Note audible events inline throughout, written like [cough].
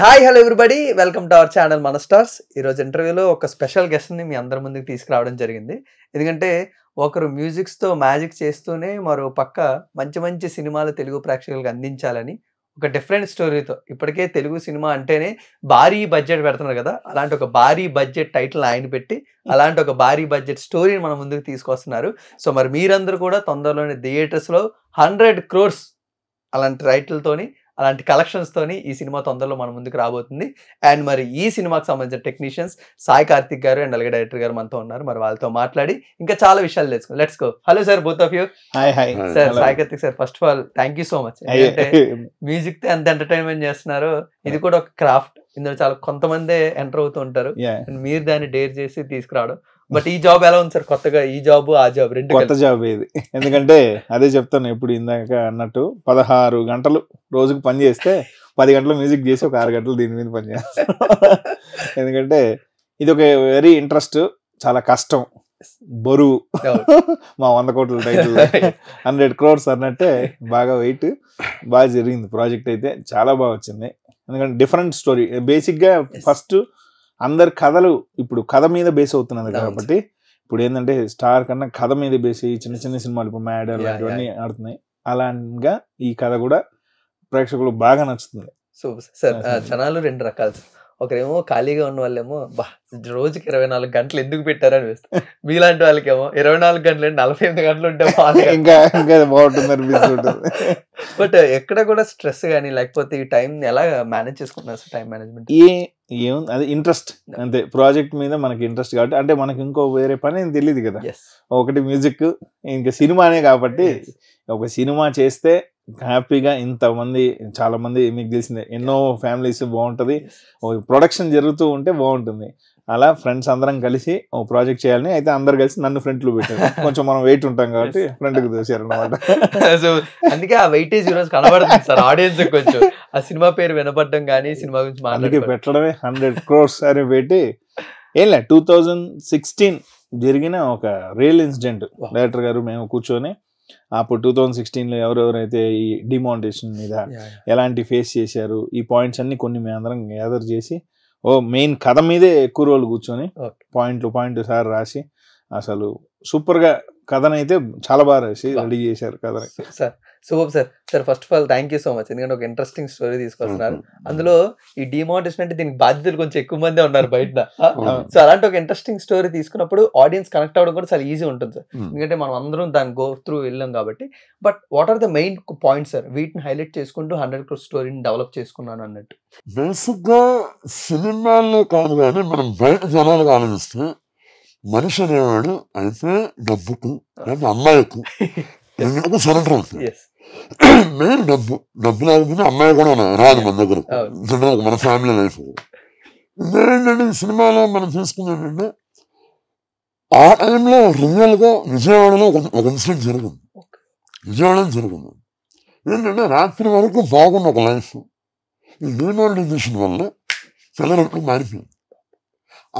Hi hello everybody welcome to our channel మన stars ఈరోజు ఇంటర్వ్యూలో ఒక స్పెషల్ గెస్ట్ని మీ అందరి ముందుకు తీసుకురావడం జరిగింది ఎందుకంటే ఒకరు మ్యూజిక్స్తో మ్యాజిక్ చేస్తూనే మరో పక్క మంచి మంచి సినిమాలు తెలుగు ప్రేక్షకులకు అందించాలని ఒక డిఫరెంట్ స్టోరీతో ఇప్పటికే తెలుగు సినిమా అంటేనే భారీ బడ్జెట్ పెడుతున్నారు కదా అలాంటి ఒక భారీ బడ్జెట్ టైటిల్ ఆయన పెట్టి అలాంటి ఒక భారీ బడ్జెట్ స్టోరీని మన ముందుకు తీసుకొస్తున్నారు సో మరి మీరందరూ కూడా తొందరలోనే థియేటర్స్లో హండ్రెడ్ క్రోర్స్ అలాంటి టైటిల్తోని అలాంటి కలెక్షన్స్తోని ఈ సినిమా తొందరలో మన ముందుకు రాబోతుంది అండ్ మరి ఈ సినిమాకి సంబంధించిన టెక్నీషియన్స్ సాయి కార్తిక్ గారు అండ్ అలాగే డైరెక్టర్ గారు మనతో ఉన్నారు మరి వాళ్ళతో మాట్లాడి ఇంకా చాలా విషయాలు తెలుసుకో let's go hello sir both of you hi hi sir Sai Karthik sir first of all thank you so much music తో ఎంత ఎంటర్టైన్మెంట్ చేస్తున్నారు ఇది కూడా ఒక క్రాఫ్ట్ ఇందులో చాలా కొంతమందే ఎంటర్ అవుతూ ఉంటారు మీరు దాన్ని డేర్ చేసి తీసుకురావడం బట్ ఈ జాబ్ ఎలా ఉంది సార్ కొత్తగా ఈ జాబ్ ఆ జాబ్ రెండు కొత్త జాబ్ ఇది ఎందుకంటే అదే చెప్తాను ఇప్పుడు ఇందాక అన్నట్టు పదహారు గంటలు రోజుకు పని చేస్తే పది గంటలు మ్యూజిక్ చేసి ఒక ఆరు గంటలు దీని మీద పని చేస్తాను ఎందుకంటే ఇది ఒక వెరీ ఇంట్రెస్ట్ చాలా కష్టం బరువు మా వంద కోట్ల టైటిల్ హండ్రెడ్ క్రోర్స్ అన్నట్టే బాగా వెయిట్ బాగా జరిగింది ప్రాజెక్ట్ అయితే చాలా బాగా వచ్చింది ఎందుకంటే డిఫరెంట్ స్టోరీ బేసిక్గా ఫస్ట్ అందరు కథలు ఇప్పుడు కథ మీద బేస్ అవుతున్నది కాబట్టి ఇప్పుడు ఏంటంటే స్టార్ కన్నా కథ మీద బేస్ చిన్న చిన్న సినిమాలు ఇప్పుడు మ్యాడర్ లాంటివన్నీ ఆడుతున్నాయి అలాగా ఈ కథ కూడా ప్రేక్షకులు బాగా నచ్చుతుంది సూపర్ సార్ uh, జనాలు రెండు రకాలు ఒకరేమో ఖాళీగా ఉన్న వాళ్ళేమో బా రోజుకి ఇరవై నాలుగు గంటలు ఎందుకు పెట్టారని వేస్తారు మీలాంటి వాళ్ళకేమో ఇరవై నాలుగు గంటలు నలభై ఎనిమిది గంటలు ఉంటే ఇంకా బాగుంటుంది [laughs] బట్ ఎక్కడ కూడా స్ట్రెస్ కానీ లేకపోతే ఈ టైం ఎలా మేనేజ్ చేసుకుంటున్నారు టైం మేనేజ్మెంట్ ఏ ఏముంది అది ఇంట్రెస్ట్ అంతే ప్రాజెక్ట్ మీద మనకి ఇంట్రెస్ట్ కాబట్టి అంటే మనకి ఇంకో వేరే పని తెలియదు కదా ఒకటి మ్యూజిక్ ఇంకా సినిమానే కాబట్టి ఒక సినిమా చేస్తే హ్యాపీగా ఇంతమంది చాలా మంది మీకు తెలిసిందే ఎన్నో ఫ్యామిలీస్ బాగుంటుంది ప్రొడక్షన్ జరుగుతూ ఉంటే బాగుంటుంది అలా ఫ్రెండ్స్ అందరం కలిసి ఓ ప్రాజెక్ట్ చేయాలని అయితే అందరు కలిసి నన్ను ఫ్రెండ్లు పెట్టారు [laughs] కొంచెం మనం వెయిట్ ఉంటాం కాబట్టి ఫ్రెండ్కి దోశారు అనమాట సో [laughs] అందుకే ఆ వెయిటేజ్ ఈరోజు కనబడుతుంది సార్ ఆడియన్స్ కొంచెం ఆ సినిమా పేరు వినపడడం కానీ సినిమా గురించి మాట్లాడి పెట్టడమే హండ్రెడ్ క్రోర్స్ అని పెట్టి ఏంలే టూ థౌజండ్ సిక్స్టీన్ జరిగిన ఒక రియల్ ఇన్సిడెంట్ డైరెక్టర్ గారు మేము కూర్చొని అప్పుడు టూ థౌజండ్ సిక్స్టీన్లో ఎవరెవరైతే ఈ డిమాండేషన్ మీద ఎలాంటి ఫేస్ చేశారు ఈ పాయింట్స్ అన్ని కొన్ని మేము అందరం గ్యాదర్ చేసి ఓ మెయిన్ కథ మీదే ఎక్కువ రోజులు కూర్చొని పాయింట్లు పాయింట్ సార్ రాసి అసలు సూపర్గా కథనైతే చాలా బాగా రాసి రెడీ చేశారు కథని sir super sir sir first of all thank you so much ఎందుకంటే ఒక ఇంట్రెస్టింగ్ స్టోరీ తీసుకొస్తున్నారు అందులో ఈ డిమోటేషన్ అంటే దీనికి బాధ్యతలు కొంచెం ఎక్కువ మందే ఉన్నారు బయట సో అలాంటి ఒక ఇంట్రెస్టింగ్ స్టోరీ తీసుకున్నప్పుడు ఆడియన్స్ కనెక్ట్ అవ్వడం కూడా చాలా ఈజీ ఉంటుంది సార్ ఎందుకంటే మనం అందరం దాని గో త్రూ వెళ్ళాం కాబట్టి but what are the main points sir వీటిని హైలైట్ చేసుకుంటూ హండ్రెడ్ క్రోర్ స్టోరీని డెవలప్ చేసుకున్నాను అన్నట్టు బేసిక్గా సినిమాల్లో కాదు కానీ మనం బయట జనాలు ఆలోచిస్తే మనిషి అనేవాడు అయితే డబ్బుకు అమ్మాయికు సరెండర్ [laughs] అవుతుంది మెయిన్ డబ్బు డబ్బు లేకపోతే అమ్మాయి కూడా రాదు మన దగ్గర మన ఫ్యామిలీ లైఫ్ ఇదేంటంటే సినిమాలో మనం చూసుకున్నట్టు ఆ టైంలో రియల్గా విజయవాడలో ఒక ఇన్సిడెంట్ జరిగింది విజయవాడ జరిగింది ఏంటంటే రాత్రి వరకు బాగున్న ఒక లైఫ్ ఈ డిమానిటైజేషన్ వల్ల పిల్లలకు మారిపోయింది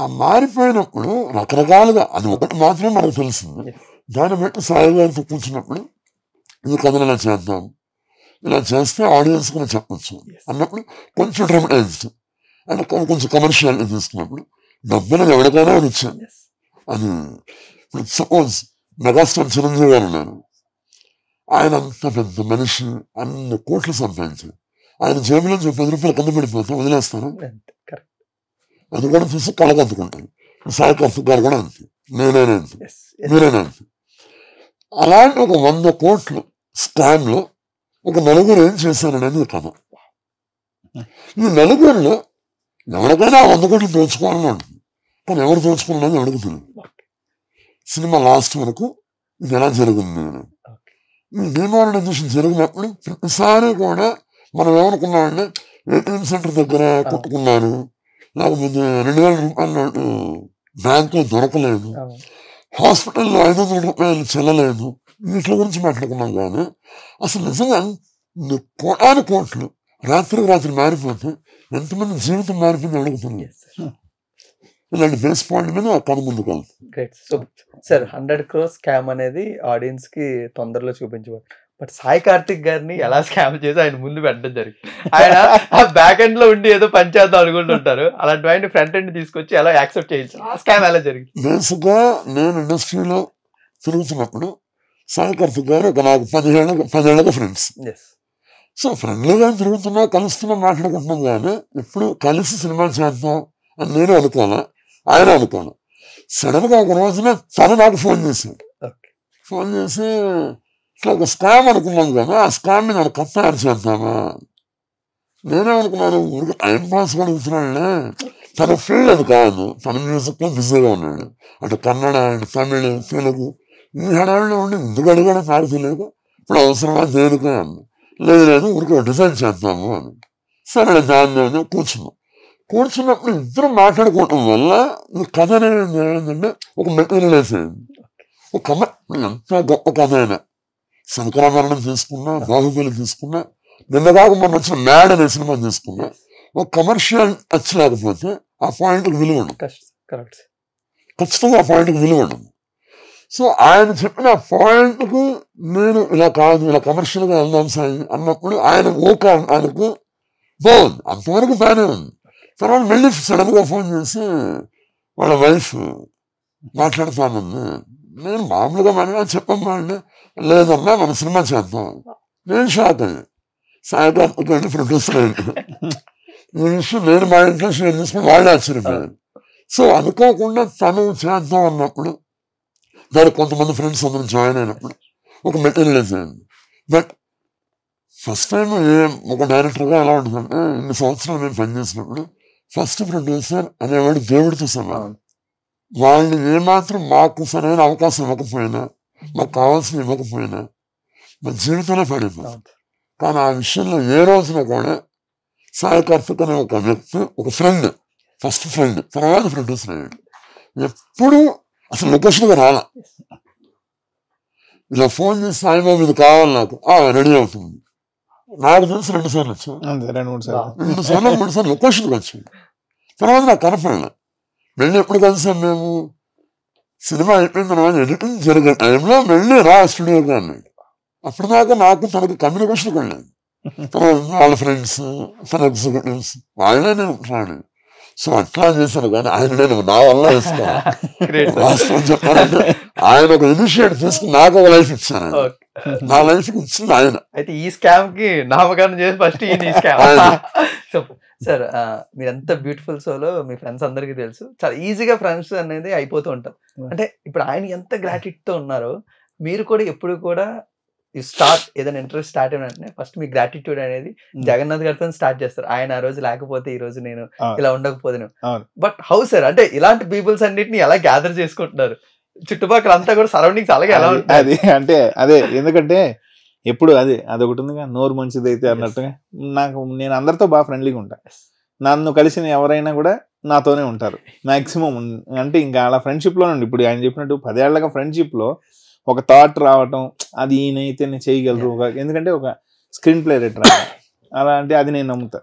ఆ మారిపోయినప్పుడు రకరకాలుగా అది ఒకటి మాత్రమే మనకు తెలిసింది దాన్ని బట్టి సాయి గారితో కూర్చున్నప్పుడు ఈ కథను ఇలా చేద్దాం ఇలా చేస్తే ఆడియన్స్ కూడా చెప్పచ్చు అన్నప్పుడు కొంచెం డ్రమటైజ్డ్ అంటే కొంచెం కమర్షియల్ తీసుకున్నప్పుడు డబ్బులు ఎవరికైనా అని ఇచ్చాను అది ఇప్పుడు సపోజ్ మెగాస్టార్ చిరంజీవి గారు ఉన్నారు ఆయన అంత పెద్ద మనిషి అన్ని కోట్లు సంపాదించారు ఆయన జేబులో పది రూపాయలు కింద పడిపోతే వదిలేస్తారు అది కూడా చూసి కలగద్దుకుంటాను సాయి కౌశిక్ గారు కూడా అంతే నేనేనే అంతే మీరేనే అంతే అలాంటి ఒక వంద కోట్లు స్పాన్లో ఒక నలుగురు ఏం చేశారనేది కథ ఈ నలుగురిలో ఎవరికైనా వంద కోట్లు తెలుసుకోవాలని ఉంటుంది కానీ ఎవరు తెలుసుకోవాలని ఎవరికి తెలియదు సినిమా లాస్ట్ వరకు ఇది ఎలా జరిగింది ఈ డిమానిటైజేషన్ జరిగినప్పుడు ప్రతిసారి కూడా మనం ఏమనుకున్నామంటే ఏటీఎం సెంటర్ దగ్గర కొట్టుకున్నాను లేకపోతే రెండు వేల రూపాయలు బ్యాంకులో దొరకలేదు హాస్పిటల్లో ఐదు వందల రూపాయలు చెల్లలేదు ఇంట్లో గురించి మాట్లాడుకున్నాం కానీ అసలు నిజంగా కోటాను కోట్లు రాత్రి రాత్రి మారిపోతే ఎంతమంది జీవితం మారిపోయింది అడుగుతుంది [laughs] ఇలాంటి బేస్ పాయింట్ మీద పద ముందు సార్ హండ్రెడ్ క్రోర్ స్కామ్ అనేది ఆడియన్స్ కి తొందరలో చూపించవాలి బట్ సాయి కార్తిక్ గారిని ఎలా స్కామ్ చేసి ఆయన ముందు పెట్టడం జరిగింది ఆయన ఆ బ్యాక్ ఎండ్ లో ఉండి ఏదో చేద్దాం అనుకుంటుంటారు అలాంటి ఆయన ఫ్రంట్ ఎండ్ తీసుకొచ్చి ఎలా యాక్సెప్ట్ చేయించారు ఆ స్కామ్ ఎలా జరిగింది గా నేను ఇండస్ట్రీలో తిరుగుతున్నప్పుడు సహకర్త గారు ఒక నాకు పదిహేళ్ళ పదేళ్ళగా ఫ్రెండ్స్ సో ఫ్రెండ్లీగా తిరుగుతున్నా కలుస్తున్నా మాట్లాడుకుంటున్నాం కానీ ఇప్పుడు కలిసి సినిమాలు చేద్దాం అని నేను అనుకోను ఆయన అనుకోను సడన్గా ఒక రోజున తను నాకు ఫోన్ చేశాడు ఫోన్ చేసి ఇట్లా ఒక స్కామ్ అనుకున్నాం కానీ ఆ స్కామ్ని నేను కొత్త యాడ్ చేద్దామా నేనేమనుకున్నాను ఊరికి టైం పాస్ అడుగుతున్నాడు తన ఫీల్డ్ అది కాదు తన మ్యూజిక్లో బిజీగా ఉన్నాడు అటు కన్నడ అండ్ తమిళ్ తెలుగు ఈ హడావిలో ఉండి ఎందుకు అడిగాడు పార్టీ లేదు ఇప్పుడు అవసరమా దేనికే అన్న లేదు లేదు ఊరికే డిసైడ్ చేద్దాము అని సరే దాని కూర్చున్నాం కూర్చున్నప్పుడు ఇద్దరు మాట్లాడుకోవటం వల్ల ఈ కథ అనేది ఏంటంటే ఒక మెటీరియల్ వేసేది ఒక కథ ఎంత గొప్ప కథ అయినా శంకరాభరణం తీసుకున్నా బాహుబలి తీసుకున్నా నిన్నగాక మనం వచ్చిన మ్యాడ్ అనే సినిమా తీసుకున్నా ఒక కమర్షియల్ టచ్ లేకపోతే ఆ పాయింట్కి విలువ ఉండదు ఖచ్చితంగా ఆ పాయింట్కి విలువ ఉండదు సో ఆయన చెప్పిన పాయింట్కు నేను ఇలా కాదు ఇలా కమర్షియల్గా వెళ్దాం సాయి అన్నప్పుడు ఆయన ఓక ఆయనకు బాగుంది అంతవరకు బాగానే ఉంది తర్వాత మళ్ళీ సడన్గా ఫోన్ చేసి వాళ్ళ వైఫ్ మాట్లాడుతానండి నేను మామూలుగా మన చెప్పమ్మా అండి లేదమ్మా మన సినిమా చేద్దాం నేను షాక్ అయ్యి సాయంత్రం వెళ్ళి ప్రొడ్యూసర్ అయ్యి ఈ విషయం నేను మా ఇంట్లో షేర్ చేసుకుని వాళ్ళు ఆశ్చర్యపోయాను సో అనుకోకుండా తను చేద్దాం అన్నప్పుడు దానికి కొంతమంది ఫ్రెండ్స్ అందరం జాయిన్ అయినప్పుడు ఒక మెటీరియల్ వేసేయండి బట్ ఫస్ట్ టైం ఏ ఒక డైరెక్టర్గా ఎలా ఉంటుందంటే ఇన్ని సంవత్సరాలు నేను పనిచేసినప్పుడు ఫస్ట్ ప్రొడ్యూసర్ అనేవాడు దేవుడితో సమానం వాళ్ళని ఏమాత్రం మాకు సరైన అవకాశం ఇవ్వకపోయినా మాకు కావాల్సిన ఇవ్వకపోయినా మా జీవితంలో పడిపోతుంది కానీ ఆ విషయంలో ఏ రోజున కూడా సాయి కార్తిక్ అనే ఒక వ్యక్తి ఒక ఫ్రెండ్ ఫస్ట్ ఫ్రెండ్ తర్వాత ప్రొడ్యూసర్ అయ్యాడు ఎప్పుడూ అసలు లొకేషన్కి రాలా ఇలా ఫోన్ చేసి సాయిబాబు ఇది కావాలి నాకు రెడీ అవుతుంది నాకు తెలిసి రెండు సార్లు వచ్చాయి రెండు సార్లు మూడు సార్లు లొకేషన్కి వచ్చింది తర్వాత నాకు కనపడిన వెళ్ళి ఎప్పుడు కలిసాం మేము సినిమా అయిపోయిన తర్వాత ఎడిటింగ్ జరిగిన టైంలో వెళ్ళి రా స్టూడియోకి అన్నాడు అప్పుడు దాకా నాకు తనకి కమ్యూనికేషన్ వెళ్ళాను వాళ్ళ ఫ్రెండ్స్ తన ఎగ్జిక్యూటివ్స్ వాళ్ళే నేను సో అట్లా చేశాను కానీ ఆయన నేను నా వల్ల వాస్తవం చెప్పాలంటే ఆయన ఒక ఇనిషియేట్ తీసుకుని నాకు ఒక లైఫ్ ఇచ్చాను నా లైఫ్ ఇచ్చింది ఆయన అయితే ఈ స్కామ్ కి నామకరణం చేసి ఫస్ట్ ఈ స్కామ్ సార్ మీరు ఎంత బ్యూటిఫుల్ సోలో మీ ఫ్రెండ్స్ అందరికీ తెలుసు చాలా ఈజీగా ఫ్రెండ్స్ అనేది అయిపోతూ ఉంటాం hmm. అంటే ఇప్పుడు ఆయన ఎంత గ్రాటిట్యూడ్తో ఉన్నారో మీరు కూడా ఎప్పుడు కూడా ఈ స్టార్ట్ ఏదైనా ఇంటర్వ్యూ స్టార్ట్ అయిన వెంటనే ఫస్ట్ మీ గ్రాటిట్యూడ్ అనేది జగన్నాథ్ గారితో స్టార్ట్ చేస్తారు ఆయన ఆ రోజు లేకపోతే ఈ రోజు నేను ఇలా ఉండకపోతే బట్ హౌ సార్ అంటే ఇలాంటి పీపుల్స్ అన్నిటిని ఎలా గ్యాదర్ చేసుకుంటున్నారు చుట్టుపక్కల అంతా కూడా సరౌండింగ్స్ అలాగే ఎలా అది అంటే అదే ఎందుకంటే ఎప్పుడు అది అదొకటి ఉందిగా నోరు మంచిది అయితే అన్నట్టుగా నాకు నేను అందరితో బాగా ఫ్రెండ్లీగా ఉంటాను నన్ను కలిసిన ఎవరైనా కూడా నాతోనే ఉంటారు మ్యాక్సిమం అంటే ఇంకా అలా ఫ్రెండ్షిప్లో ఉండి ఇప్పుడు ఆయన చెప్పినట్టు పదేళ్లగా ఫ్రెండ్షిప్లో ఒక థాట్ రావటం అది ఈయనైతే నేను చేయగలరు ఎందుకంటే ఒక స్క్రీన్ ప్లే రైటర్ అలా అంటే అది నేను నమ్ముతా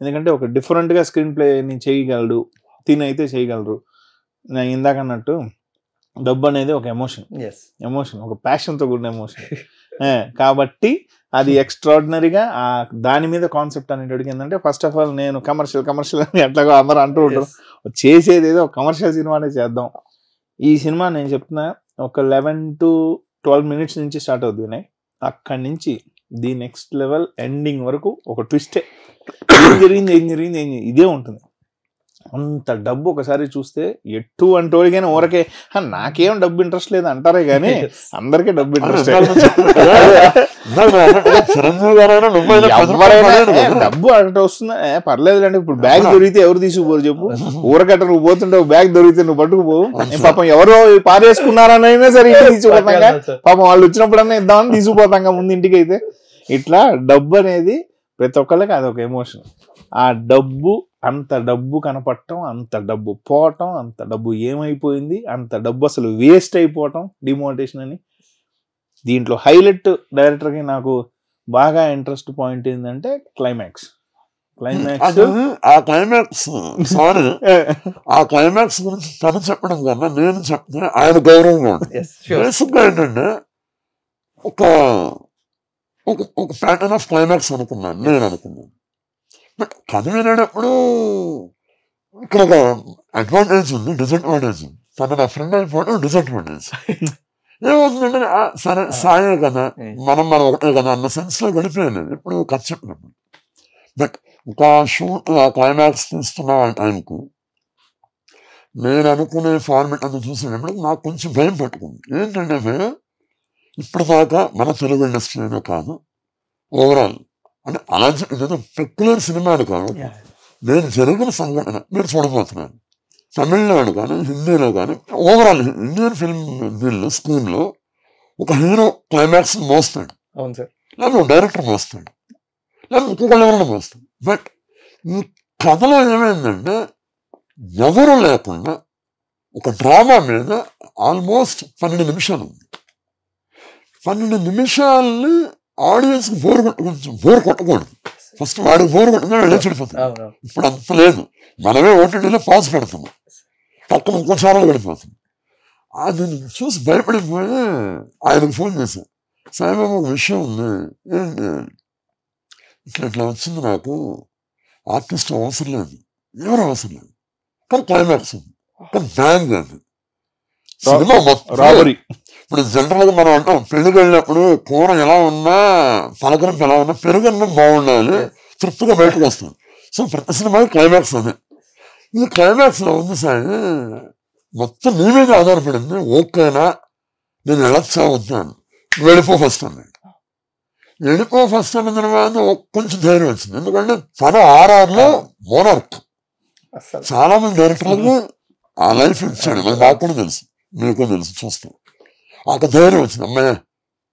ఎందుకంటే ఒక డిఫరెంట్గా స్క్రీన్ ప్లే నేను చేయగలడు తినైతే చేయగలరు నేను ఇందాక అన్నట్టు డబ్బు అనేది ఒక ఎమోషన్ ఎమోషన్ ఒక ప్యాషన్తో కూడిన ఎమోషన్ [laughs] కాబట్టి అది ఎక్స్ట్రాడినరీగా ఆ దాని మీద కాన్సెప్ట్ అనేటోడికి ఏంటంటే ఫస్ట్ ఆఫ్ ఆల్ నేను కమర్షియల్ కమర్షియల్ అని ఎట్లాగో అందరూ అంటూ ఉంటారు చేసేది ఏదో కమర్షియల్ సినిమానే చేద్దాం ఈ సినిమా నేను చెప్తున్నా ఒక లెవెన్ టు ట్వెల్వ్ మినిట్స్ నుంచి స్టార్ట్ అవుతుంది వినయ్ అక్కడి నుంచి ది నెక్స్ట్ లెవెల్ ఎండింగ్ వరకు ఒక ట్విస్టే ఏం జరిగింది ఏం జరిగింది ఏం ఇదే ఉంటుంది అంత డబ్బు ఒకసారి చూస్తే ఎటువంటి వాడికైనా ఊరకే నాకేం డబ్బు ఇంట్రెస్ట్ లేదు అంటారే కానీ అందరికీ డబ్బు ఇంట్రెస్ట్ డబ్బు అట వస్తుందా అండి ఇప్పుడు బ్యాగ్ దొరికితే ఎవరు తీసుకుపోరు చెప్పు [laughs] ఊరకట్ట నువ్వు పోతుంటే బ్యాగ్ దొరికితే నువ్వు పట్టుకుపోవు పాపం ఎవరో పారేసుకున్నారనైనా సరే ఇంటికి తీసుకుపోతాంగా పాపం వాళ్ళు వచ్చినప్పుడన్నా ఇద్దామని తీసుకుపోతాంగా ముందు ఇంటికి అయితే ఇట్లా డబ్బు అనేది ప్రతి ఒక్కళ్ళకి అదొక ఎమోషన్ ఆ డబ్బు అంత డబ్బు కనపడటం అంత డబ్బు పోవటం అంత డబ్బు ఏమైపోయింది అంత డబ్బు అసలు వేస్ట్ అయిపోవటం డిమోటేషన్ అని దీంట్లో హైలైట్ డైరెక్టర్కి నాకు బాగా ఇంట్రెస్ట్ పాయింట్ ఏంటంటే క్లైమాక్స్ క్లైమాక్స్ ఆ క్లైమాక్స్ సారీ ఆ క్లైమాక్స్ గురించి తను చెప్పడం కన్నా నేను చెప్తే ఆయన గౌరవంగా బేసిక్గా ఏంటంటే ఒక ఒక ప్యాటర్న్ ఆఫ్ క్లైమాక్స్ అనుకున్నాను నేను అనుకున్నాను చదివినప్పుడు ఇక్కడ ఒక అడ్వాంటేజ్ ఉంది డిసడ్వాంటేజ్ తన నా ఫ్రెండ్ అయిపోవడం డిసడ్వాంటేజ్ ఏమవుతుందంటే సరే సాయే కదా మనం మనం ఒకటే కదా అన్న సెన్స్లో గడిపోయింది ఇప్పుడు ఖర్చు చెప్పినప్పుడు బట్ ఒక షూట్ క్లైమాక్స్ తీస్తున్నా టైంకు నేను అనుకునే ఫార్మేట్ అంతా చూసినప్పుడు నాకు కొంచెం భయం పట్టుకుంది ఏంటంటే భయం ఇప్పుడు దాకా మన తెలుగు ఇండస్ట్రీలో కాదు ఓవరాల్ అంటే అలా ఇదేదో పెక్యులర్ సినిమాలు కాదు నేను జరిగిన సంఘటన మీరు చూడబోతున్నాను తమిళనాడు కానీ హిందీలో కానీ ఓవరాల్ ఇండియన్ ఫిల్మ్ దీనిలో స్క్రీన్లో ఒక హీరో క్లైమాక్స్ మోస్తాడు అవును సార్ లేకపోతే డైరెక్టర్ మోస్తాడు లేకపోతే ఇంకొకళ్ళు ఎవరైనా మోస్తాడు బట్ ఈ కథలో ఏమైందంటే ఎవరు లేకుండా ఒక డ్రామా మీద ఆల్మోస్ట్ పన్నెండు నిమిషాలు ఉంది పన్నెండు నిమిషాలని ఆడియన్స్ బోర్ కొంచెం బోర్ కొట్టకూడదు ఫస్ట్ వాడు బోర్ కొట్టగానే లేచిపోతుంది ఇప్పుడు అంత లేదు మనమే ఓటీటీలో పాస్ పెడుతున్నాం పక్కన ఇంకో ఛానల్ పెడిపోతుంది అది చూసి భయపడిపోయి ఆయనకు ఫోన్ చేశాను సాయిబాబు ఒక విషయం ఉంది ఏంటి ఇట్లా ఇట్లా వచ్చింది నాకు ఆర్టిస్ట్ అవసరం లేదు ఎవరు అవసరం లేదు కానీ క్లైమాక్స్ ఉంది కానీ బ్యాంగ్ అది సినిమా మొత్తం ఇప్పుడు జనరల్గా మనం అంటాం పెళ్ళికి వెళ్ళినప్పుడు కూర ఎలా ఉన్నా పలకరింపు ఎలా ఉన్నా పెరుగన్నం బాగుండాలి తృప్తిగా బయటకు వస్తుంది సో ప్రతి సినిమా క్లైమాక్స్ అది ఈ క్లైమాక్స్లో ఉంది సార్ మొత్తం నీ మీద ఆధారపడింది ఓకేనా నేను ఎలా అవుతాను వెళ్ళిపో ఫస్ట్ అండి వెళ్ళిపో ఫస్ట్ అన్న తర్వాత కొంచెం ధైర్యం వచ్చింది ఎందుకంటే తన ఆర్ఆర్లో మోనార్క్ చాలా మంది డైరెక్టర్లకు ఆ లైఫ్ ఇచ్చాడు మరి కాకుండా కూడా తెలుసు మీకు తెలుసు చూస్తాం అదే వచ్చింది అమ్మాయి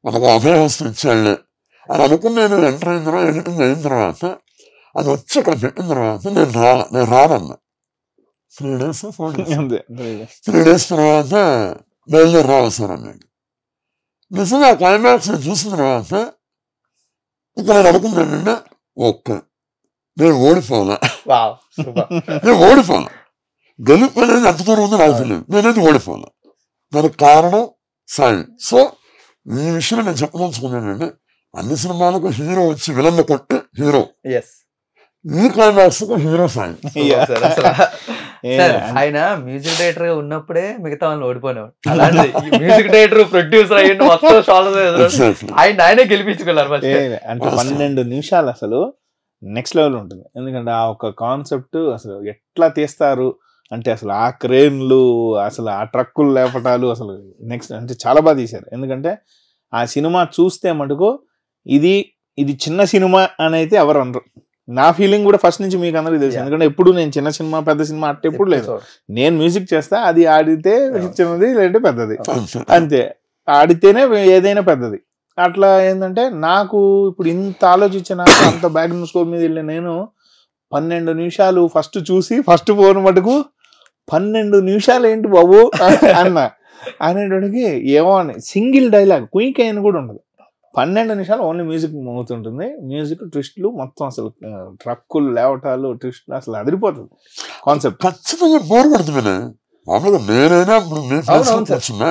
మనకు అభయవస్థ వస్తుంది అని అనుకుని నేను ఎంటర్ అయిన తర్వాత ఎడిటింగ్ అయిన తర్వాత అది వచ్చి ఇక్కడ పెట్టిన తర్వాత నేను రా నేను రానన్నా three days four days three days తర్వాత బయలుదేరి రావసరం మీకు నిజంగా క్లైమాక్స్ చూసిన తర్వాత ఇక్కడ నేను అనుకున్నానంటే ఓకే నేను ఓడిపోలే నేను ఓడిపోలే గెలుపు అనేది ఎంత దూరం ఉందో నాకు తెలియదు నేనేది ఓడిపోలే దానికి కారణం సాయి సో ఈ విషయం నేను చెప్పదలుచుకున్నానండి అన్ని సినిమాలకు హీరో వచ్చి విలన్ కొట్టి హీరో ఈ క్లైమాక్స్ హీరో సాయి [laughs] ఆయన మ్యూజిక్ డైరెక్టర్ గా ఉన్నప్పుడే మిగతా వాళ్ళు ఓడిపోయినాడు మ్యూజిక్ డైరెక్టర్ ప్రొడ్యూసర్ అయ్యి మొత్తం ఆయన ఆయనే గెలిపించుకున్నారు అంటే పన్నెండు నిమిషాలు అసలు నెక్స్ట్ లెవెల్ ఉంటుంది ఎందుకంటే ఆ ఒక కాన్సెప్ట్ అసలు ఎట్లా తీస్తారు అంటే అసలు ఆ క్రేన్లు అసలు ఆ ట్రక్కులు లేపటాలు అసలు నెక్స్ట్ అంటే చాలా బాగా తీశారు ఎందుకంటే ఆ సినిమా చూస్తే మటుకు ఇది ఇది చిన్న సినిమా అని అయితే ఎవరు అనరు నా ఫీలింగ్ కూడా ఫస్ట్ నుంచి మీకు అందరికీ తెలుసు ఎందుకంటే ఎప్పుడు నేను చిన్న సినిమా పెద్ద సినిమా అట్ట ఎప్పుడు లేదు నేను మ్యూజిక్ చేస్తా అది ఆడితే చిన్నది లేదంటే పెద్దది [laughs] అంతే ఆడితేనే ఏదైనా పెద్దది అట్లా ఏంటంటే నాకు ఇప్పుడు ఇంత ఆలోచించిన అంత బ్యాక్ స్కోర్ మీద వెళ్ళిన నేను పన్నెండు నిమిషాలు ఫస్ట్ చూసి ఫస్ట్ ఫోన్ మటుకు పన్నెండు నిమిషాలు ఏంటి బాబు అన్న అనేటోడికి ఏమో అని సింగిల్ డైలాగ్ క్వీక్ అయిన కూడా ఉండదు పన్నెండు నిమిషాలు ఓన్లీ మ్యూజిక్ మోగుతుంటుంది మ్యూజిక్ ట్విస్ట్లు మొత్తం అసలు ట్రక్కులు లేవటాలు ట్విస్ట్లు అసలు అదిరిపోతుంది కాన్సెప్ట్ ఖచ్చితంగా బోర్ పడుతుంది మామూలుగా నేనైనా ఇప్పుడు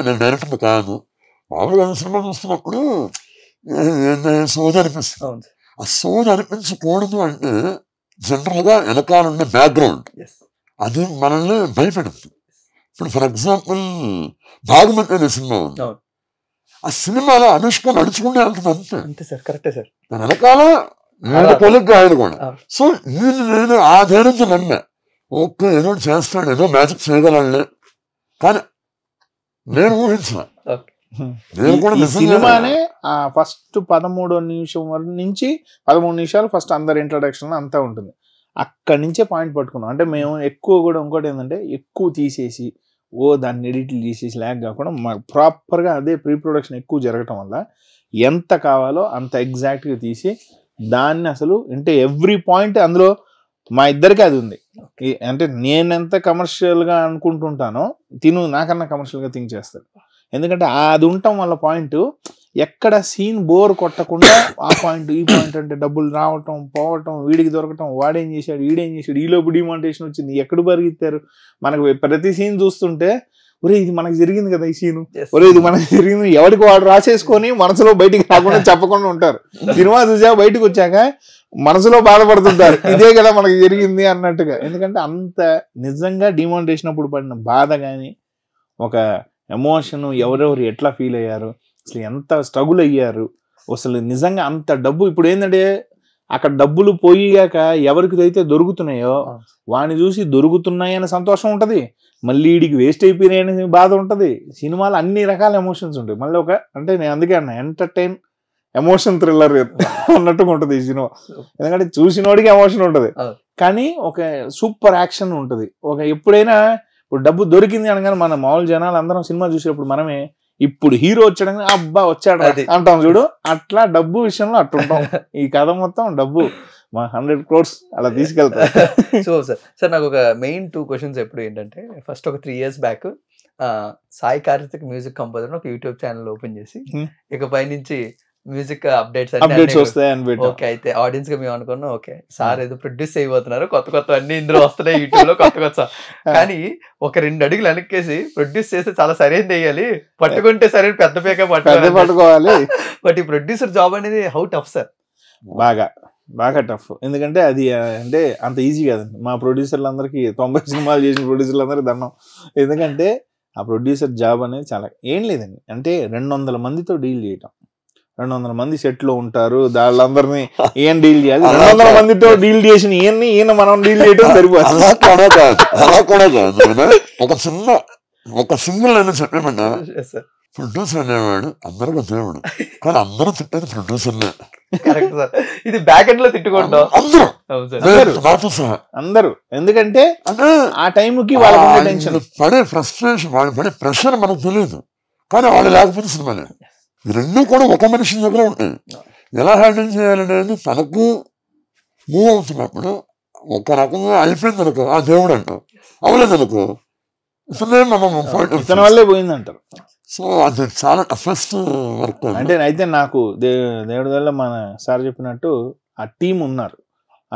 నేను డైరెక్టర్ కాదు మామూలుగా సినిమా చూస్తున్నప్పుడు సోది అనిపిస్తుంది ఆ సోది అనిపించకూడదు అంటే జనరల్గా వెనకాలండే బ్యాక్గ్రౌండ్ అది మనల్ని భయపెడుతుంది ఇప్పుడు ఫర్ ఎగ్జాంపుల్ భాగమతి అనే సినిమా ఉంది ఆ సినిమాలో అనుష్క నడుచుకుంటే వెళ్తుంది అంతే అంతే సార్ కరెక్టే సార్ దాని వెనకాల నేను పొలిగ్గా ఆయన కూడా సో నేను నేను ఆ ధైర్యం నమ్మే ఓకే ఏదో చేస్తాడు ఏదో మ్యాజిక్ చేయగలండి కానీ నేను ఊహించిన నేను కూడా సినిమానే ఫస్ట్ పదమూడో నిమిషం వరకు నుంచి పదమూడు నిమిషాలు ఫస్ట్ అందరి ఇంట్రడక్షన్ అంతా ఉంటుంది అక్కడి నుంచే పాయింట్ పట్టుకున్నాం అంటే మేము ఎక్కువ కూడా ఇంకోటి ఏంటంటే ఎక్కువ తీసేసి ఓ దాన్ని ఎడిట్లు తీసేసి ల్యాగ్ కాకుండా మాకు ప్రాపర్గా అదే ప్రీ ప్రొడక్షన్ ఎక్కువ జరగటం వల్ల ఎంత కావాలో అంత ఎగ్జాక్ట్గా తీసి దాన్ని అసలు అంటే ఎవ్రీ పాయింట్ అందులో మా ఇద్దరికి అది ఉంది అంటే నేను ఎంత కమర్షియల్గా అనుకుంటుంటానో తిను నాకన్నా కమర్షియల్గా థింక్ చేస్తాడు ఎందుకంటే అది ఉండటం వల్ల పాయింట్ ఎక్కడ సీన్ బోర్ కొట్టకుండా ఆ పాయింట్ ఈ పాయింట్ అంటే డబ్బులు రావటం పోవటం వీడికి దొరకటం వాడేం చేశాడు వీడేం చేశాడు ఈలోపు డిమాంటేషన్ వచ్చింది ఎక్కడ పరిగెత్తారు మనకు ప్రతి సీన్ చూస్తుంటే ఒరే ఇది మనకు జరిగింది కదా ఈ సీను ఒరే ఇది మనకు జరిగింది ఎవరికి వాడు రాసేసుకొని మనసులో బయటికి రాకుండా [laughs] చెప్పకుండా ఉంటారు సినిమా చూసా బయటకు వచ్చాక మనసులో బాధపడుతుంటారు ఇదే కదా మనకి జరిగింది అన్నట్టుగా ఎందుకంటే అంత నిజంగా డిమాంటేషన్ అప్పుడు పడిన బాధ కానీ ఒక ఎమోషన్ ఎవరెవరు ఎట్లా ఫీల్ అయ్యారు అసలు ఎంత స్ట్రగుల్ అయ్యారు అసలు నిజంగా అంత డబ్బు ఇప్పుడు ఏంటంటే అక్కడ డబ్బులు పోయిగాక ఎవరికి అయితే దొరుకుతున్నాయో వాడిని చూసి దొరుకుతున్నాయి అనే సంతోషం ఉంటుంది మళ్ళీ వీడికి వేస్ట్ అయిపోయినాయని బాధ ఉంటుంది సినిమాలు అన్ని రకాల ఎమోషన్స్ ఉంటాయి మళ్ళీ ఒక అంటే నేను అందుకే అన్న ఎంటర్టైన్ ఎమోషన్ థ్రిల్లర్ అన్నట్టుగా ఉంటుంది ఈ సినిమా ఎందుకంటే చూసినోడికి ఎమోషన్ ఉంటుంది కానీ ఒక సూపర్ యాక్షన్ ఉంటుంది ఒక ఎప్పుడైనా ఇప్పుడు డబ్బు దొరికింది అనగానే మన మామూలు జనాలు అందరం సినిమా చూసేటప్పుడు మనమే ఇప్పుడు హీరో వచ్చాడని అబ్బా వచ్చాడు అంటాం చూడు అట్లా డబ్బు విషయంలో అట్టుంటాం ఈ కథ మొత్తం డబ్బు మా హండ్రెడ్ క్రోర్స్ అలా తీసుకెళ్తా సో సార్ సార్ నాకు ఒక మెయిన్ టూ క్వశ్చన్స్ ఎప్పుడు ఏంటంటే ఫస్ట్ ఒక three years back Sai Karthik music composer ఒక యూట్యూబ్ ఛానల్ ఓపెన్ చేసి hmm. ఇక పైనుంచి మ్యూజిక్ అప్డేట్స్ అప్డేట్స్ వస్తాయి అని ఓకే అయితే ఆడియన్స్ గా మేము అనుకున్నాం ఓకే సార్ ఏదో ప్రొడ్యూస్ అయిపోతున్నారు కొత్త కొత్త అన్ని ఇందులో వస్తున్నాయి యూట్యూబ్ లో కొత్త కొత్త [laughs] కానీ ఒక రెండు అడుగులు వెనక్కేసి ప్రొడ్యూస్ చేస్తే చాలా సరైన వేయాలి పట్టుకుంటే సరైన పెద్ద పేక పట్టుకోవాలి బట్ [laughs] ఈ ప్రొడ్యూసర్ జాబ్ అనేది హౌ టఫ్ సార్ బాగా బాగా టఫ్ ఎందుకంటే అది అంటే అంత ఈజీ కాదండి మా అందరికి తొంభై సినిమాలు చేసిన అందరికీ దండం ఎందుకంటే ఆ ప్రొడ్యూసర్ జాబ్ అనేది చాలా ఏం లేదండి అంటే రెండు వందల మందితో డీల్ చేయటం రెండు వందల మంది సెట్ లో ఉంటారు వాళ్ళందరినీ ఏం డీల్ చేయాలి రెండు వందల మందితో డీల్ చేసిన ఈయన్ని ఈయన మనం డీల్ చేయడం సరిపోతుంది అలా కూడా కాదు అలా కూడా ఒక చిన్న ఒక సింగిల్ అయినా చెప్పేమన్నా ప్రొడ్యూసర్ అనేవాడు అందరూ బతికేవాడు కానీ అందరూ తిట్టేది ప్రొడ్యూసర్నే ఇది బ్యాకెట్ లో తిట్టుకోండి అందరూ ఎందుకంటే ఆ టైంకి వాళ్ళ పడే ఫ్రస్ట్రేషన్ వాళ్ళు పడే ప్రెషర్ మనకు తెలియదు కానీ వాళ్ళు లేకపోతే సినిమాలే రెండూ రెండు కూడా ఒక మనిషి దగ్గర ఉంటాయి ఎలా హ్యాండిల్ చేయాలనేది తనకు మూవ్ అవుతున్నప్పుడు ఒక రకంగా అయిపోయింది అనుకో ఆ దేవుడు అంటారు అవలేదు అనుకో ఇతనే మనం ఇతని వల్లే పోయిందంటారు సో అది చాలా టఫెస్ట్ వర్క్ అంటే అయితే నాకు దేవుడి వల్ల మన సార్ చెప్పినట్టు ఆ టీం ఉన్నారు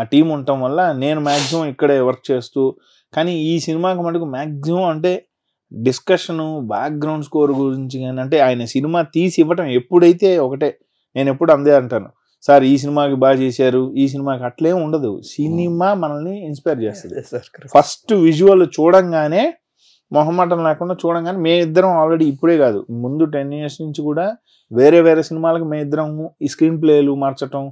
ఆ టీం ఉండటం వల్ల నేను మ్యాక్సిమం ఇక్కడే వర్క్ చేస్తూ కానీ ఈ సినిమాకి మటుకు మ్యాక్సిమం అంటే డిస్కషను బ్యాక్గ్రౌండ్ స్కోర్ గురించి కానీ అంటే ఆయన సినిమా తీసి ఇవ్వటం ఎప్పుడైతే ఒకటే నేను ఎప్పుడు అందే అంటాను సార్ ఈ సినిమాకి బాగా చేశారు ఈ సినిమాకి అట్లే ఉండదు సినిమా hmm. మనల్ని ఇన్స్పైర్ చేస్తుంది ఫస్ట్ విజువల్ చూడంగానే మొహమాటం లేకుండా చూడంగానే మే ఇద్దరం ఆల్రెడీ ఇప్పుడే కాదు ముందు టెన్ ఇయర్స్ నుంచి కూడా వేరే వేరే సినిమాలకు మే ఇద్దరం ఈ స్క్రీన్ ప్లేలు మార్చటం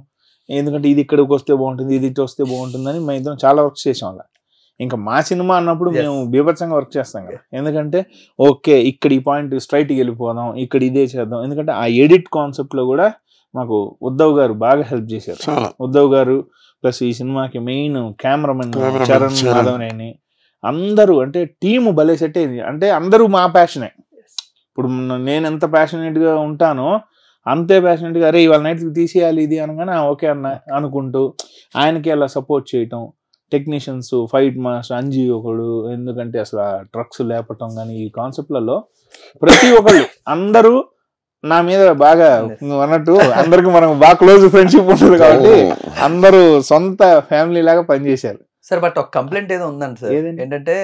ఎందుకంటే ఇది ఇక్కడికి వస్తే బాగుంటుంది ఇది ఇటు వస్తే అని మేము ఇద్దరం చాలా వర్క్స్ చేసాం అలా ఇంకా మా సినిమా అన్నప్పుడు మేము బీభత్సంగా వర్క్ చేస్తాం కదా ఎందుకంటే ఓకే ఇక్కడ ఈ పాయింట్ స్ట్రైట్కి వెళ్ళిపోదాం ఇక్కడ ఇదే చేద్దాం ఎందుకంటే ఆ ఎడిట్ కాన్సెప్ట్లో కూడా మాకు ఉద్దవ్ గారు బాగా హెల్ప్ చేశారు ఉద్ధవ్ గారు ప్లస్ ఈ సినిమాకి మెయిన్ కెమెరామెన్ చరణ్ మాధవనేని అందరూ అంటే టీం భలే సెట్ అయింది అంటే అందరూ మా ప్యాషనే ఇప్పుడు నేను ఎంత ప్యాషనేట్గా ఉంటానో అంతే ప్యాషనేట్గా అరే ఇవాళ నైట్కి తీసేయాలి ఇది అనగానే ఓకే అన్న అనుకుంటూ ఆయనకి అలా సపోర్ట్ చేయటం టెక్నీషియన్స్ ఫైట్ మాస్టర్ అంజీ ఒకడు ఎందుకంటే అసలు ట్రక్స్ లేపటం కానీ ఈ కాన్సెప్ట్లలో ప్రతి ఒక్కళ్ళు అందరూ నా మీద బాగా అన్నట్టు అందరికి మనం బాగా క్లోజ్ ఫ్రెండ్షిప్ ఉంటుంది కాబట్టి oh. అందరూ సొంత ఫ్యామిలీ లాగా పనిచేశారు సార్ బట్ ఒక కంప్లైంట్ ఏదో ఉందండి సార్ ఏంటంటే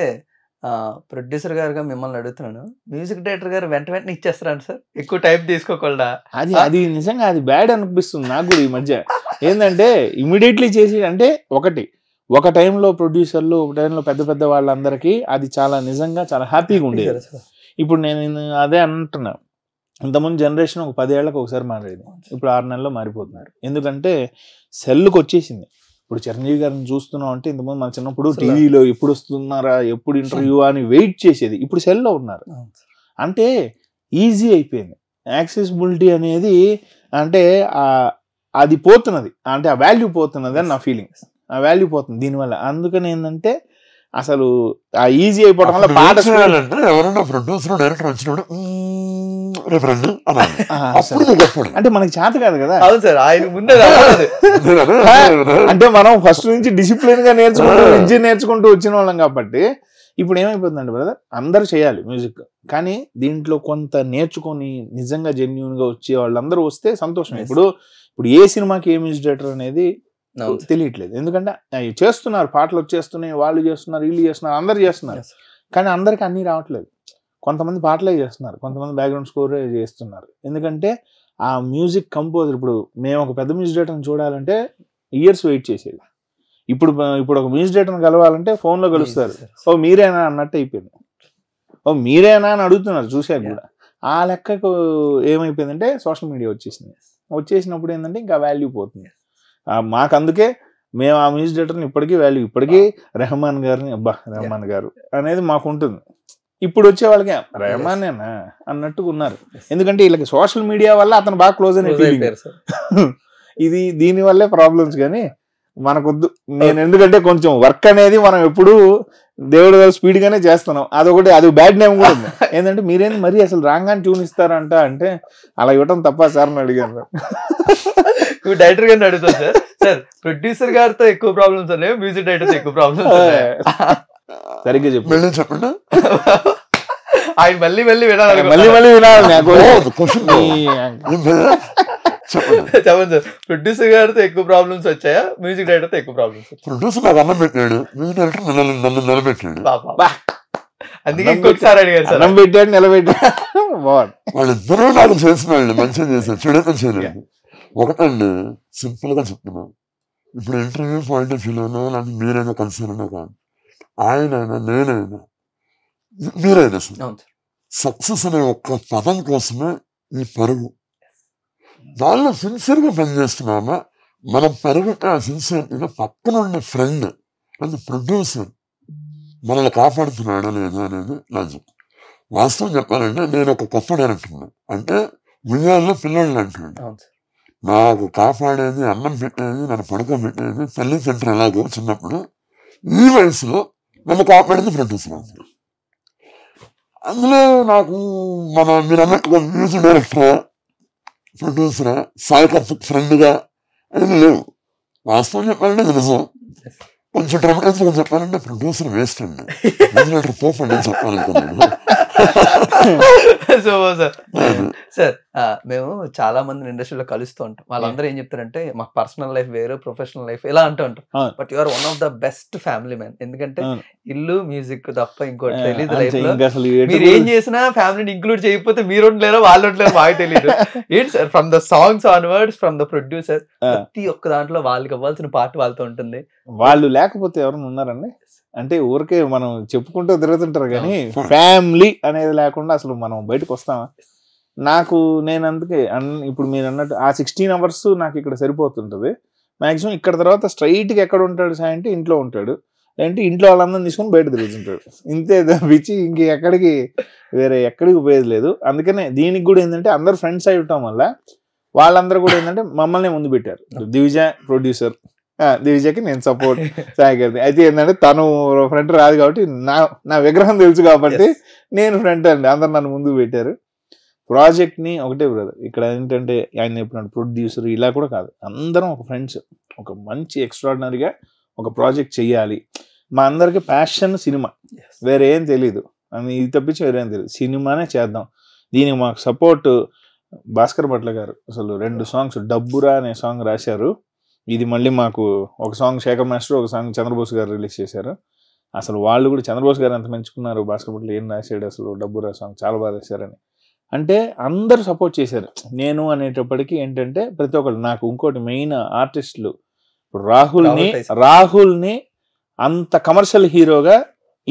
ప్రొడ్యూసర్ గారుగా మిమ్మల్ని అడుగుతున్నాను మ్యూజిక్ డైరెక్టర్ గారు వెంట వెంటనే ఇచ్చేస్తారండి సార్ ఎక్కువ టైం తీసుకోకుండా అది అది నిజంగా అది బ్యాడ్ అనిపిస్తుంది నాకు ఈ మధ్య ఏంటంటే ఇమీడియట్లీ చేసి అంటే ఒకటి ఒక టైంలో ప్రొడ్యూసర్లు ఒక టైంలో పెద్ద పెద్ద వాళ్ళందరికీ అది చాలా నిజంగా చాలా హ్యాపీగా ఉండేది ఇప్పుడు నేను అదే అంటున్నా ఇంతకుముందు జనరేషన్ ఒక పదేళ్లకు ఒకసారి మారేది ఇప్పుడు ఆరు నెలల్లో మారిపోతున్నారు ఎందుకంటే సెల్కి వచ్చేసింది ఇప్పుడు చిరంజీవి గారిని చూస్తున్నాం అంటే ఇంతకుముందు మన చిన్నప్పుడు టీవీలో ఎప్పుడు వస్తున్నారా ఎప్పుడు ఇంటర్వ్యూ అని వెయిట్ చేసేది ఇప్పుడు సెల్లో ఉన్నారు అంటే ఈజీ అయిపోయింది యాక్సెసిబిలిటీ అనేది అంటే అది పోతున్నది అంటే ఆ వాల్యూ పోతున్నది అని నా ఫీలింగ్ ఆ వాల్యూ పోతుంది దీనివల్ల అందుకని ఏంటంటే అసలు ఆ ఈజీ అయిపోవడం వల్ల పాట అంటే మనకి చేత కాదు కదా అవును సార్ ఆయన ముందే [laughs] అంటే మనం ఫస్ట్ నుంచి డిసిప్లిన్ గా నేర్చుకుంటూ విద్య నేర్చుకుంటూ వచ్చిన వాళ్ళం కాబట్టి ఇప్పుడు ఏమైపోతుందండి బ్రదర్ అందరు చేయాలి మ్యూజిక్ కానీ దీంట్లో కొంత నేర్చుకొని నిజంగా జెన్యున్ గా వచ్చే వాళ్ళందరూ వస్తే సంతోషం ఇప్పుడు ఇప్పుడు ఏ సినిమాకి ఏ మ్యూజిక్ డైరెక్టర్ అనేది తెలియట్లేదు ఎందుకంటే చేస్తున్నారు పాటలు వచ్చేస్తున్నాయి వాళ్ళు చేస్తున్నారు వీళ్ళు చేస్తున్నారు అందరు చేస్తున్నారు కానీ అందరికి అన్నీ రావట్లేదు కొంతమంది పాటలే చేస్తున్నారు కొంతమంది బ్యాక్గ్రౌండ్ స్కోరే చేస్తున్నారు ఎందుకంటే ఆ మ్యూజిక్ కంపోజర్ ఇప్పుడు మేము ఒక పెద్ద మ్యూజిక్ డేటర్ని చూడాలంటే ఇయర్స్ వెయిట్ చేసేది ఇప్పుడు ఇప్పుడు ఒక మ్యూజిక్ డేటర్ని కలవాలంటే ఫోన్లో కలుస్తారు ఓ మీరేనా అన్నట్టు అయిపోయింది ఓ మీరేనా అని అడుగుతున్నారు చూశాక కూడా ఆ లెక్కకు ఏమైపోయిందంటే సోషల్ మీడియా వచ్చేసింది వచ్చేసినప్పుడు ఏంటంటే ఇంకా వాల్యూ పోతుంది మాకు అందుకే మేము ఆ మ్యూజిక్ డైరెక్టర్ని ఇప్పటికీ వాల్యూ ఇప్పటికీ రెహమాన్ గారిని అబ్బా రెహమాన్ గారు అనేది మాకు ఉంటుంది ఇప్పుడు వచ్చే వాళ్ళకి రెహమానేనా అన్నట్టు ఉన్నారు ఎందుకంటే వీళ్ళకి సోషల్ మీడియా వల్ల అతను బాగా క్లోజ్ అయిన [laughs] ఇది దీని వల్లే ప్రాబ్లమ్స్ కానీ మనకొద్దు నేను ఎందుకంటే కొంచెం వర్క్ అనేది మనం ఎప్పుడూ దేవుడు గారు స్పీడ్గానే చేస్తున్నాం అదొకటి అది బ్యాడ్ నేమ్ కూడా ఉంది ఏంటంటే మీరేంది మరీ అసలు రాంగ్ అని ట్యూన్ ఇస్తారంట అంటే అలా ఇవ్వటం తప్ప సార్ అని అడిగాను ఇప్పుడు డైరెక్టర్ గారిని అడుగుతాను సార్ సార్ ప్రొడ్యూసర్ గారితో ఎక్కువ ప్రాబ్లమ్స్ ఉన్నాయి మ్యూజిక్ డైరెక్టర్ ఎక్కువ ప్రాబ్లమ్స్ సరిగ్గా చెప్పండి చెప్పండి ఆయన మళ్ళీ మళ్ళీ వినాలి మళ్ళీ మళ్ళీ వినాలి చెప్పండి [laughs] ప్రొడ్యూసర్ గారితో ఎక్కువ ప్రాబ్లమ్స్ వచ్చాయా మ్యూజిక్ డైరెక్టర్తో ఎక్కువ ప్రాబ్లమ్స్ ప్రొడ్యూసర్ నాకు అన్నం పెట్టాడు మ్యూజిక్ డైరెక్టర్ నన్ను నిలబెట్టాడు అందుకే ఇంకొకసారి అడిగారు సార్ అన్నం పెట్టాడు నిలబెట్టాడు వాళ్ళిద్దరూ నాకు చేసిన వాళ్ళు మంచిగా చేశారు చూడకం చేయలేదు ఒకటండి సింపుల్గా చెప్తున్నాను ఇప్పుడు ఇంటర్వ్యూ పాయింట్ ఆఫ్ వ్యూలోనో నాకు మీరైనా కన్సర్న్ కాదు ఆయనైనా నేనైనా మీరైనా సక్సెస్ అనే ఒక్క పదం కోసమే ఈ పరుగు వాళ్ళు సిన్సియర్గా పనిచేస్తున్నామా మనం పెరగక సిన్సియర్గా పక్కనుండే ఫ్రెండ్ అది ప్రొడ్యూసర్ మనల్ని కాపాడుతున్నాడా లేదా అనేది లాజిక్ వాస్తవం చెప్పాలంటే నేను ఒక గొప్ప డైరెక్టర్ను అంటే విజయాల్లో పిల్లలు అంటున్నాను నాకు కాపాడేది అన్నం పెట్టేది నన్ను పెట్టేది తల్లి తండ్రి ఎలాగో చిన్నప్పుడు ఈ వయసులో నన్ను కాపాడేది ప్రొడ్యూసర్ అందులో నాకు మన మీరు అన్నట్టుగా music director producer Sai Karthik ఫ్రెండ్గా అనేది లేవు వాస్తవం చెప్పాలంటే నిజం కొంచెం డ్రమటైజ్గా చెప్పాలంటే ప్రొడ్యూసర్ వేస్ట్ అండి పోపండి [laughs] చెప్పాలనుకున్నాను [laughs] సో సార్ సార్ మేము చాలా మంది ఇండస్ట్రీలో కలుస్తూ ఉంటాం వాళ్ళందరూ ఏం చెప్తారంటే మాకు పర్సనల్ లైఫ్ వేరు ప్రొఫెషనల్ లైఫ్ ఇలా అంటూ ఉంటాం but you are one of the best family man ఎందుకంటే ఇల్లు మ్యూజిక్ తప్ప ఇంకోటి తెలియదు లైఫ్ లో మీరు ఏం చేసినా ఫ్యామిలీని ఇంక్లూడ్ చేయకపోతే మీరు ఉండలేరో వాళ్ళు ఉండలేరు బాగా తెలియదు [laughs] ఏంటి sir from the songs onwards from the producer ప్రతి ఒక్క దాంట్లో వాళ్ళకి అవ్వాల్సిన పార్ట్ వాళ్ళతో ఉంటుంది వాళ్ళు లేకపోతే ఎవరైనా ఉన్నారండి అంటే ఊరికే మనం చెప్పుకుంటూ తిరుగుతుంటారు కానీ ఫ్యామిలీ అనేది లేకుండా అసలు మనం బయటకు వస్తామా నాకు నేను అందుకే అన్ ఇప్పుడు మీరు అన్నట్టు ఆ సిక్స్టీన్ అవర్స్ నాకు ఇక్కడ సరిపోతుంటుంది మ్యాక్సిమం ఇక్కడ తర్వాత స్ట్రైట్గా ఎక్కడ ఉంటాడు సాయి అంటే ఇంట్లో ఉంటాడు లేదంటే ఇంట్లో వాళ్ళందరిని తీసుకొని బయట తిరుగుతుంటాడు ఇంతే తప్పించి ఇంక ఎక్కడికి వేరే ఎక్కడికి పోయేది లేదు అందుకనే దీనికి కూడా ఏంటంటే అందరు ఫ్రెండ్స్ అయి ఉండటం వల్ల వాళ్ళందరూ కూడా ఏంటంటే మమ్మల్ని ముందు పెట్టారు దివిజ ప్రొడ్యూసర్ దివిజకి నేను సపోర్ట్ సాగర్ది అయితే ఏంటంటే తను ఫ్రంట్ రాదు కాబట్టి నా నా విగ్రహం తెలుసు కాబట్టి నేను ఫ్రంట్ అండి అందరు నన్ను ముందు పెట్టారు ప్రాజెక్ట్ని ఒకటే బ్రదర్ ఇక్కడ ఏంటంటే ఆయన చెప్పినాడు ప్రొడ్యూసర్ ఇలా కూడా కాదు అందరం ఒక ఫ్రెండ్స్ ఒక మంచి ఎక్స్ట్రాడినరీగా ఒక ప్రాజెక్ట్ చేయాలి మా అందరికి ప్యాషన్ సినిమా వేరేం తెలీదు అని ఇది తప్పించి వేరేం తెలియదు సినిమానే చేద్దాం దీనికి మాకు సపోర్ట్ భాస్కర్ భట్ల గారు అసలు రెండు సాంగ్స్ డబ్బురా అనే సాంగ్ రాశారు ఇది మళ్ళీ మాకు ఒక సాంగ్ శేఖర్ మాస్టర్ ఒక సాంగ్ చంద్రబోస్ గారు రిలీజ్ చేశారు అసలు వాళ్ళు కూడా చంద్రబోస్ గారు ఎంత మెచ్చుకున్నారు పట్ల ఏం రాశాడు అసలు డబ్బు రా సాంగ్ చాలా బాగా రాశారని అంటే అందరూ సపోర్ట్ చేశారు నేను అనేటప్పటికీ ఏంటంటే ప్రతి ఒక్కరు నాకు ఇంకోటి మెయిన్ ఆర్టిస్టులు రాహుల్ని రాహుల్ని అంత కమర్షియల్ హీరోగా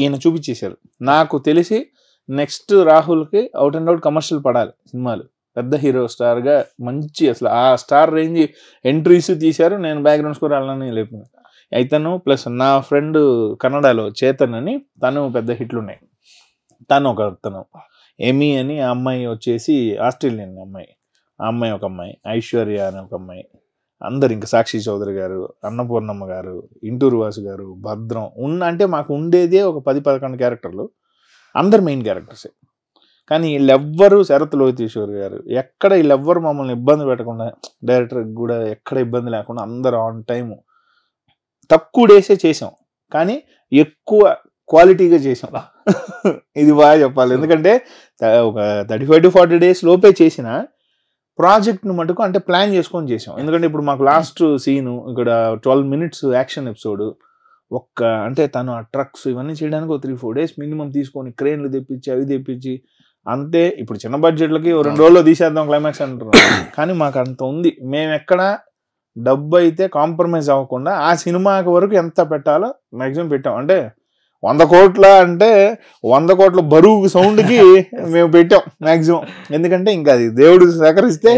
ఈయన చూపించేశారు నాకు తెలిసి నెక్స్ట్ రాహుల్కి అవుట్ అండ్ అవుట్ కమర్షియల్ పడాలి సినిమాలు పెద్ద హీరో స్టార్గా మంచి అసలు ఆ స్టార్ రేంజ్ ఎంట్రీస్ తీశారు నేను బ్యాక్గ్రౌండ్ స్కోర్ అలానే లేపాను అయితను ప్లస్ నా ఫ్రెండ్ కన్నడలో చేతన్ అని తను పెద్ద హిట్లు ఉన్నాయి తను ఒక తను ఎమీ అని ఆ అమ్మాయి వచ్చేసి ఆస్ట్రేలియన్ అమ్మాయి ఆ అమ్మాయి ఒక అమ్మాయి ఐశ్వర్య అని ఒక అమ్మాయి అందరు ఇంకా సాక్షి చౌదరి గారు అన్నపూర్ణమ్మ గారు ఇంటూరు వాసు గారు భద్రం ఉన్న అంటే మాకు ఉండేదే ఒక పది పదకొండు క్యారెక్టర్లు అందరు మెయిన్ క్యారెక్టర్సే కానీ వీళ్ళెవ్వరు శరత్ లోహితేశ్వర్ గారు ఎక్కడ వీళ్ళెవ్వరు మమ్మల్ని ఇబ్బంది పెట్టకుండా డైరెక్టర్ కూడా ఎక్కడ ఇబ్బంది లేకుండా అందరూ ఆన్ టైము తక్కువ డేసే చేసాం కానీ ఎక్కువ క్వాలిటీగా చేసాం [laughs] ఇది బాగా చెప్పాలి ఎందుకంటే ఒక thirty five to forty days లోపే చేసిన ప్రాజెక్ట్ను మటుకు అంటే ప్లాన్ చేసుకొని చేసాం ఎందుకంటే ఇప్పుడు మాకు లాస్ట్ సీను ఇక్కడ ట్వెల్వ్ మినిట్స్ యాక్షన్ ఎపిసోడ్ ఒక్క అంటే తను ఆ ట్రక్స్ ఇవన్నీ చేయడానికి ఒక త్రీ ఫోర్ డేస్ మినిమం తీసుకొని క్రేన్లు తెప్పించి అవి తెప్పించి అంతే ఇప్పుడు చిన్న బడ్జెట్లకి రెండు రోజుల్లో తీసేద్దాం క్లైమాక్స్ అంటున్నాం కానీ మాకు అంత ఉంది మేము ఎక్కడ డబ్బు అయితే కాంప్రమైజ్ అవ్వకుండా ఆ సినిమాకి వరకు ఎంత పెట్టాలో మ్యాక్సిమం పెట్టాం అంటే వంద కోట్ల అంటే వంద కోట్ల బరువు సౌండ్కి [laughs] మేము పెట్టాం మాక్సిమం ఎందుకంటే ఇంకా అది దేవుడు సేకరిస్తే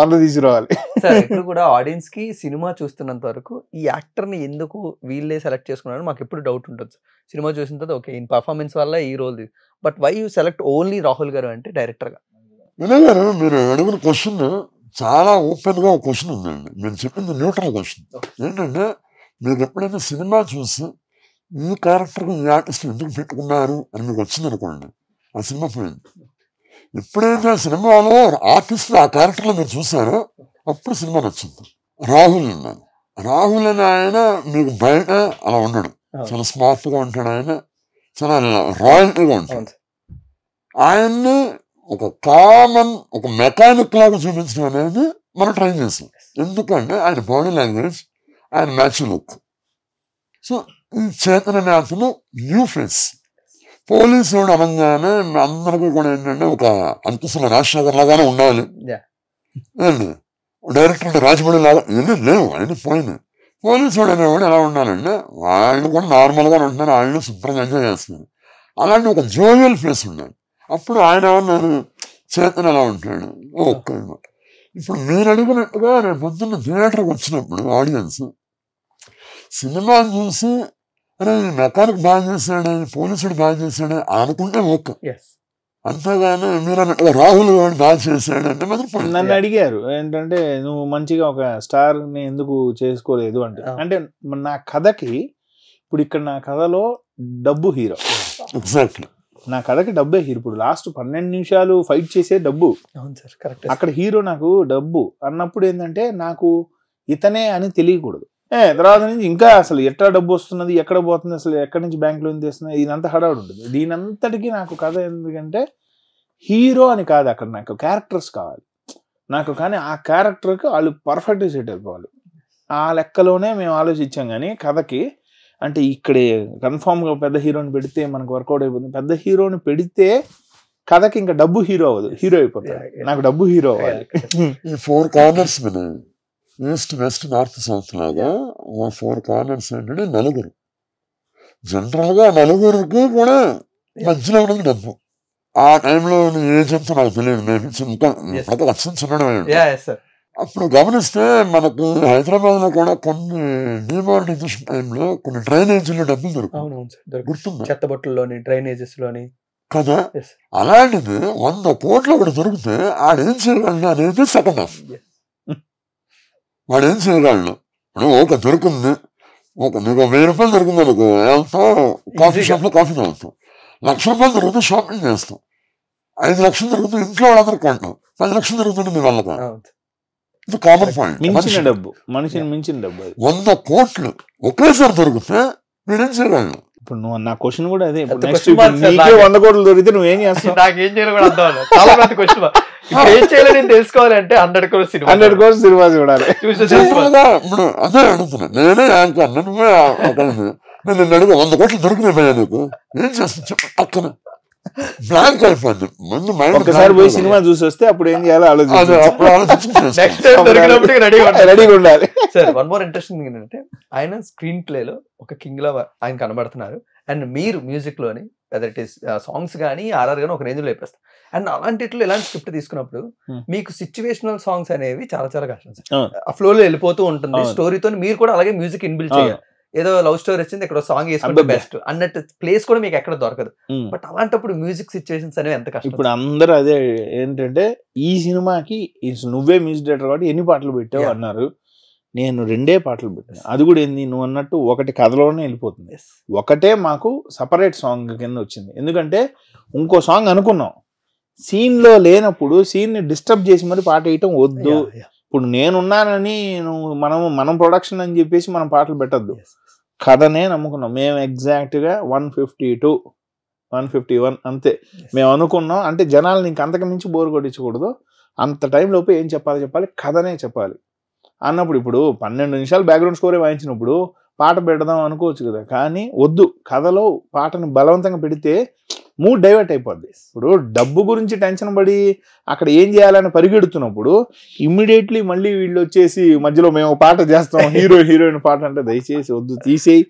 వంద తీసుకురావాలి [laughs] ఇప్పుడు కూడా ఆడియన్స్కి సినిమా చూస్తున్నంత వరకు ఈ యాక్టర్ని ఎందుకు వీళ్ళే సెలెక్ట్ చేసుకున్నారని మాకు ఎప్పుడు డౌట్ ఉంటుంది సినిమా చూసిన తర్వాత ఓకే ఈ పర్ఫార్మెన్స్ వల్ల ఈ role but why you select only Rahul garu అంటే డైరెక్టర్గా వినయ్ గారు మీరు అడిగిన క్వశ్చన్ చాలా ఓపెన్గా ఒక క్వశ్చన్ ఉందండి మీరు చెప్పింది న్యూట్రల్ క్వశ్చన్ ఏంటంటే మీరు ఎప్పుడైనా సినిమా చూసి ఈ క్యారెక్టర్కి ఈ ఆర్టిస్ట్ ఎందుకు పెట్టుకున్నారు అని మీకు వచ్చిందనుకోండి ఆ సినిమా పోయింది ఎప్పుడైతే ఆ సినిమాలో ఆర్టిస్ట్ ఆ క్యారెక్టర్లో మీరు చూసారో అప్పుడు సినిమా నచ్చింది రాహుల్ ఉన్నాను రాహుల్ అని ఆయన మీకు బయట అలా ఉండడు చాలా స్మార్ట్గా ఉంటాడు ఆయన చాలా రాయల్టీగా ఉంటాడు ఆయన్ని ఒక కామన్ ఒక మెకానిక్ లాగా చూపించడం అనేది మనం ట్రై చేసాం ఎందుకంటే ఆయన బాడీ లాంగ్వేజ్ ఆయన మ్యాచ్ లుక్ సో చేతన న్యాసులు న్యూ ఫేస్ పోలీసులు అనగానే అందరికీ కూడా ఏంటంటే ఒక అంతస్తుల రాజశేఖర్ లాగానే ఉండాలి డైరెక్టర్ డైరెక్టర్ రాజమౌళి లాగా లేవు ఆయన పోయిన పోలీసుడు అనేవాడు ఎలా ఉండాలంటే వాళ్ళు కూడా నార్మల్గానే ఉంటున్నారు వాళ్ళు శుభ్రంగా ఎంజాయ్ చేస్తున్నారు అలాంటి ఒక జోవియల్ ఫేస్ ఉండాలి అప్పుడు ఆయన ఏమన్నారు చేతన ఎలా ఉంటాడు ఓకే ఇప్పుడు మీరు అడిగినట్టుగా రేపు పొద్దున్న థియేటర్కి వచ్చినప్పుడు ఆడియన్స్ సినిమా చూసి అరే మెకానిక్ బాగా చేశాడని పోలీసుడు బాగా చేశాడని అనుకుంటే ఓకే అంతేగానే మీరు అన్నట్టుగా రాహుల్ గారు బాగా చేశాడు అంటే మాత్రం నన్ను అడిగారు ఏంటంటే నువ్వు మంచిగా ఒక స్టార్ని ఎందుకు చేసుకోలేదు అంటే అంటే నా కథకి ఇప్పుడు ఇక్కడ నా కథలో డబ్బు హీరో ఎగ్జాక్ట్లీ నా కథకి డబ్బే హీరో ఇప్పుడు లాస్ట్ పన్నెండు నిమిషాలు ఫైట్ చేసే డబ్బు అవును సార్ కరెక్ట్ అక్కడ హీరో నాకు డబ్బు అన్నప్పుడు ఏంటంటే నాకు ఇతనే అని తెలియకూడదు తర్వాత నుంచి ఇంకా అసలు ఎట్లా డబ్బు వస్తున్నది ఎక్కడ పోతుంది అసలు ఎక్కడి నుంచి బ్యాంక్ లోన్ తీస్తున్నది దీనంతా హడావుడు ఉంటుంది దీనంతటికీ నాకు కథ ఎందుకంటే హీరో అని కాదు అక్కడ నాకు క్యారెక్టర్స్ కావాలి నాకు కానీ ఆ క్యారెక్టర్కి వాళ్ళు పర్ఫెక్ట్గా సెట్ అయిపోవాలి ఆ లెక్కలోనే మేము ఆలోచించాం కానీ కథకి అంటే ఇక్కడే కన్ఫామ్గా పెద్ద హీరోని పెడితే మనకు వర్కౌట్ అయిపోతుంది పెద్ద హీరోని పెడితే కథకి ఇంకా డబ్బు హీరో అవ్వదు హీరో అయిపోతుంది నాకు డబ్బు హీరో అవ్వాలి ఈ four corners east west north south లాగా ఆ ఫోర్ కార్నర్స్ ఏంటంటే నలుగురు జనరల్గా నలుగురికి కూడా మధ్యలో ఉన్నది డబ్బు ఆ టైంలో ఏజ్ అంతా నాకు తెలియదు నేను ఇంకా అది లక్షణం చిన్నడం అప్పుడు గమనిస్తే మనకు హైదరాబాద్లో కూడా కొన్ని డిమానిటైజేషన్ టైంలో కొన్ని డ్రైనేజీలో డబ్బులు దొరుకుతాయి గుర్తుంది చెత్తబొట్టుల్లోని డ్రైనేజెస్లోని కదా అలాంటిది వంద కోట్లు కూడా దొరికితే ఆడేం చేయాలన్నా అనేది సెకండ్ హాఫ్ వాడేం చేయగలను మనం ఒక దొరికింది ఒక నువ్వు వెయ్యి రూపాయలు దొరికింది అనుకో వెళ్తాం కాఫీ షాప్లో కాఫీ తాగుతాం లక్ష రూపాయలు దొరికితే షాపింగ్ చేస్తాం ఐదు లక్షలు దొరుకుతుంది ఇంట్లో వాళ్ళందరికీ కొంటాం పది లక్షలు దొరుకుతుంది మీ వాళ్ళకి ఇది కామన్ పాయింట్ మనిషి డబ్బు మనిషిని మించిన డబ్బు వంద కోట్లు ఒకేసారి దొరికితే మీరేం చేయగలను ఇప్పుడు నువ్వు నా క్వశ్చన్ కూడా అదే నీకే వంద కోట్లు దొరికితే నువ్వు ఏం [laughs] చేస్తావు నాకు చేయాలి కూడా అర్థం చాలా మంది క్వశ్చన్ ఇప్పుడు ఏం చేయాలి తెలుసుకోవాలంటే హండ్రెడ్ కోర్స్ సినిమా హండ్రెడ్ కోర్స్ సినిమా చూడాలి అదే అడుగుతున్నా నేనే యాంకర్ నేను అడుగు వంద కోట్లు దొరికినాయి నీకు ఏం పక్కన నాకు అయిపోద్ది ముందు మైండ్ ఒకసారి పోయి సినిమా చూసి వస్తే అప్పుడు ఏం చేయాలో ఆలోచించాను [laughs] రెడీ ఉండాలి సార్ వన్ మోర్ ఇంట్రెస్టింగ్ ఏంటంటే ఆయన స్క్రీన్ ప్లేలో ఒక కింగ్ లా ఆయన కనబడుతున్నారు అండ్ మీరు మ్యూజిక్ లోని వెదర్ ఇట్ ఈస్ సాంగ్స్ కానీ ఆర్ఆర్ కానీ ఒక లో వేపేస్తారు అండ్ అలాంటిట్లో ఎలాంటి స్క్రిప్ట్ తీసుకున్నప్పుడు hmm. మీకు సిచ్యువేషనల్ సాంగ్స్ అనేవి చాలా చాలా కష్టం సార్ ఆ లో వెళ్ళిపోతూ ఉంటుంది స్టోరీతో మీరు కూడా అలాగే మ్యూజిక్ ఇన్బిల్డ్ చేయాలి ఏదో లవ్ స్టోరీ వచ్చింది ఇక్కడ సాంగ్ వేసుకుంటే బెస్ట్ అన్నట్టు ప్లేస్ కూడా మీకు ఎక్కడ దొరకదు బట్ అలాంటప్పుడు మ్యూజిక్ సిచ్యువేషన్స్ అనేవి ఎంత కష్టం ఇప్పుడు అందరూ అదే ఏంటంటే ఈ సినిమాకి నువ్వే మ్యూజిక్ డైరెక్టర్ కాబట్టి ఎన్ని పాటలు పెట్టావు అన్నారు నేను రెండే పాటలు పెట్టాను అది కూడా ఏంది నువ్వు అన్నట్టు ఒకటి కథలోనే వెళ్ళిపోతుంది ఒకటే మాకు సపరేట్ సాంగ్ కింద వచ్చింది ఎందుకంటే ఇంకో సాంగ్ అనుకున్నాం సీన్లో లేనప్పుడు సీన్ని డిస్టర్బ్ చేసి మరి పాట వేయటం వద్దు ఇప్పుడు నేనున్నానని మనము మనం ప్రొడక్షన్ అని చెప్పేసి మనం పాటలు పెట్టద్దు కథనే నమ్ముకున్నాం మేము ఎగ్జాక్ట్గా one fifty two one fifty one అంతే మేము అనుకున్నాం అంటే జనాలు నీకు అంతకు మించి బోర్ కొట్టించకూడదు అంత టైంలోపు ఏం చెప్పాలి చెప్పాలి కథనే చెప్పాలి అన్నప్పుడు ఇప్పుడు పన్నెండు నిమిషాలు బ్యాక్గ్రౌండ్ స్కోరే వాయించినప్పుడు పాట పెడదాం అనుకోవచ్చు కదా కానీ వద్దు కథలో పాటను బలవంతంగా పెడితే మూడ్ డైవర్ట్ అయిపోద్ది ఇప్పుడు డబ్బు గురించి టెన్షన్ పడి అక్కడ ఏం చేయాలని పరిగెడుతున్నప్పుడు ఇమ్మీడియట్లీ మళ్ళీ వీళ్ళు వచ్చేసి మధ్యలో మేము పాట చేస్తాం హీరో హీరోయిన్ పాట అంటే దయచేసి వద్దు తీసేయి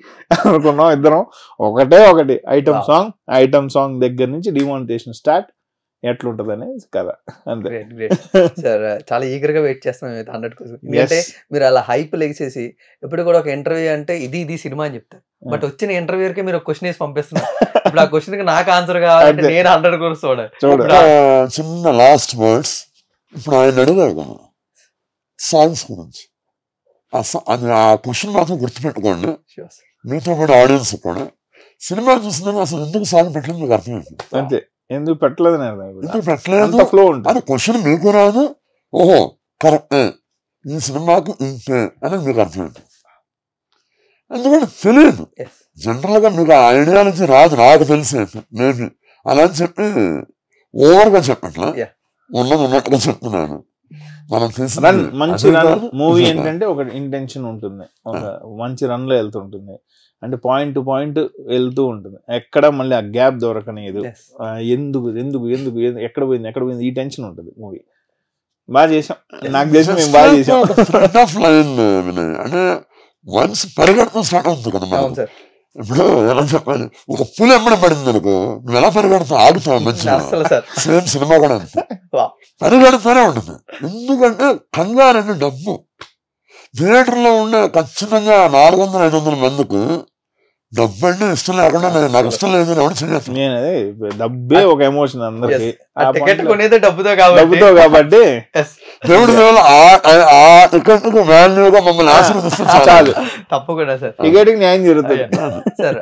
అనుకున్నాం ఇద్దరం ఒకటే ఒకటి ఐటమ్ సాంగ్ ఐటమ్ సాంగ్ దగ్గర నుంచి డిమానిటేషన్ స్టార్ట్ ఎట్లుంటది అనేది కదా అంతే సార్ చాలా ఈగర్ గా వెయిట్ చేస్తున్నాం హండ్రెడ్ కోసం అంటే మీరు అలా హైప్ లెగిసేసి ఎప్పుడు కూడా ఒక ఇంటర్వ్యూ అంటే ఇది ఇది సినిమా అని చెప్తారు బట్ వచ్చిన కి మీరు క్వశ్చన్ వేసి పంపిస్తున్నారు ఇప్పుడు ఆ క్వశ్చన్ కి నాకు ఆన్సర్ కావాలంటే నేను హండ్రెడ్ కోర్స్ చూడాలి చిన్న లాస్ట్ వర్డ్స్ ఇప్పుడు ఆయన అడిగారు సాంగ్స్ గురించి ఆ క్వశ్చన్ మాత్రం గుర్తుపెట్టుకోండి మీతో కూడా ఆడియన్స్ కూడా సినిమా చూసిందని అసలు ఎందుకు సాంగ్ పెట్టలేదు మీకు అర్థమైంది అంతే ఎందుకు పెట్టలేదు ఎందుకు పెట్టలేదు ఫ్లో ఉంటుంది క్వశ్చన్ మీకు రాదు ఓహో కరెక్ట్ ఈ సినిమాకి ఇంతే అని మీకు అర్థమైంది ఎందుకంటే తెలియదు జనరల్గా మీకు ఆ ఐడియా నుంచి రాదు నాకు తెలిసి మేబీ అలా అని చెప్పి ఓవర్గా చెప్పట్లా ఉన్నది ఉన్నట్టుగా చెప్తున్నాను రన్ మంచి రన్ మూవీ ఏంటంటే ఒక ఇంటెన్షన్ ఉంటుంది ఒక మంచి రన్ లో వెళ్తుంటుంది అంటే పాయింట్ టు పాయింట్ వెళ్తూ ఉంటుంది ఎక్కడ మళ్ళీ ఆ గ్యాప్ దొరకనేదు ఎందుకు ఎందుకు ఎందుకు ఎక్కడ పోయింది ఎక్కడ పోయింది ఈ టెన్షన్ ఉంటుంది మూవీ బాగా చేసాం నాకు చేసాం మేము బాగా చేసాం అంటే వన్స్ పరిగెడతాం స్టార్ట్ అవుతుంది కదా ఇప్పుడు ఎలా చెప్పాలి ఒక పులి ఎమ్మడి పడింది అనుకో నువ్వు ఎలా పరిగెడతావు ఆడుతావు మంచిగా సేమ్ సినిమా కూడా అంతే పరిగెడతానే ఉంటుంది ఎందుకంటే కంగారు అనేది డబ్బు థియేటర్లో ఉండే ఖచ్చితంగా నాలుగు వందల ఐదు వందల మందికి డబ్బు అంటే ఇష్టం లేకుండా డబ్బే ఒక ఎమోషన్ టికెట్ డబ్బుతో డబ్బుతో కాబట్టి మమ్మల్ని తప్పకుండా సార్ న్యాయం జరుగుతుంది సార్